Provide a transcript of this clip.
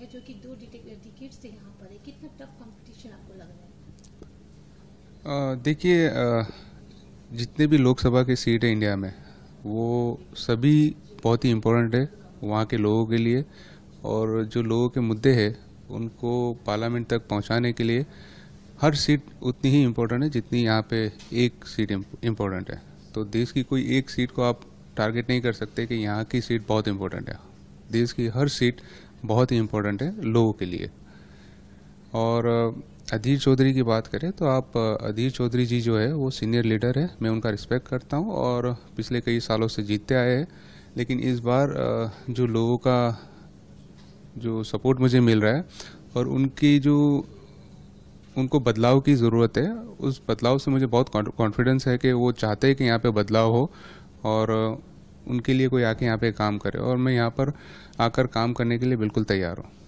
है जो कि दो डिकेट से यहाँ पर है कितना टफ कंपटीशन आपको लग रहा है देखिए जितने भी लोकसभा की सीट है इंडिया में वो सभी बहुत ही इम्पोर्टेंट है वहाँ के लोगों के लिए और जो लोगों के मुद्दे हैं उनको पार्लियामेंट तक पहुँचाने के लिए हर सीट उतनी ही इम्पोर्टेंट है जितनी यहाँ पे एक सीट इम्पोर्टेंट है तो देश की कोई एक सीट को आप टारगेट नहीं कर सकते कि यहाँ की सीट बहुत इम्पोर्टेंट है देश की हर सीट बहुत ही इम्पोर्टेंट है लोगों के लिए और अधीर चौधरी की बात करें तो आप अधीर चौधरी जी जो है वो सीनियर लीडर है मैं उनका रिस्पेक्ट करता हूँ और पिछले कई सालों से जीतते आए हैं लेकिन इस बार जो लोगों का जो सपोर्ट मुझे मिल रहा है और उनकी जो उनको बदलाव की ज़रूरत है उस बदलाव से मुझे बहुत कॉन्फिडेंस है कि वो चाहते हैं कि यहाँ पे बदलाव हो और उनके लिए कोई आके यहाँ पे काम करे और मैं यहाँ पर आकर काम करने के लिए बिल्कुल तैयार हूँ